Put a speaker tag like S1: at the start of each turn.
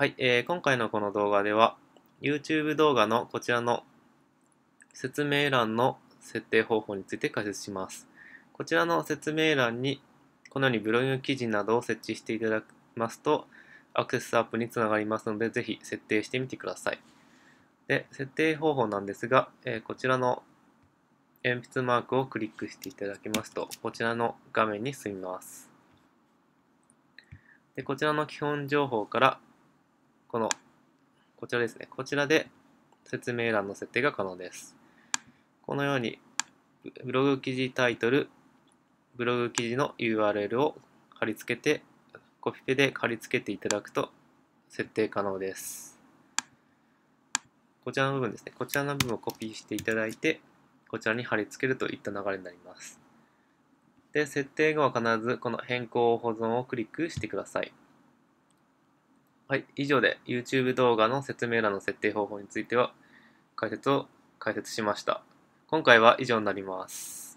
S1: はい、えー、今回のこの動画では YouTube 動画のこちらの説明欄の設定方法について解説します。こちらの説明欄にこのようにブログ記事などを設置していただきますとアクセスアップにつながりますのでぜひ設定してみてください。で、設定方法なんですが、えー、こちらの鉛筆マークをクリックしていただきますと、こちらの画面に進みます。で、こちらの基本情報からこの、こちらですね。こちらで説明欄の設定が可能です。このように、ブログ記事タイトル、ブログ記事の URL を貼り付けて、コピペで貼り付けていただくと設定可能です。こちらの部分ですね。こちらの部分をコピーしていただいて、こちらに貼り付けるといった流れになります。で、設定後は必ずこの変更保存をクリックしてください。はい、以上で YouTube 動画の説明欄の設定方法については解説を解説しました。今回は以上になります。